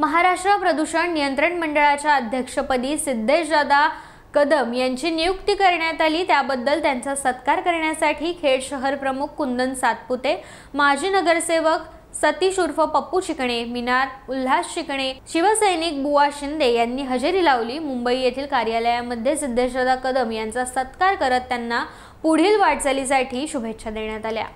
महाराष्ट्र प्रदूषण नियंत्रण मंडळाच्या अध्यक्षपदी सिद्धेश कदम यांची नियुक्ती करण्यात आली त्याबद्दल त्यांचा सत्कार करण्यासाठी खेड शहर प्रमुख कुंदन सातपुते माजी नगरसेवक सतीश उर्फ पप्पू शिकणे मिनार उल्हास शिकणे शिवसैनिक बुवा शिंदे यांनी हजेरी लावली मुंबई येथील कार्यालयामध्ये सिद्धेशदा कदम यांचा सत्कार करत त्यांना पुढील वाटचालीसाठी शुभेच्छा देण्यात आल्या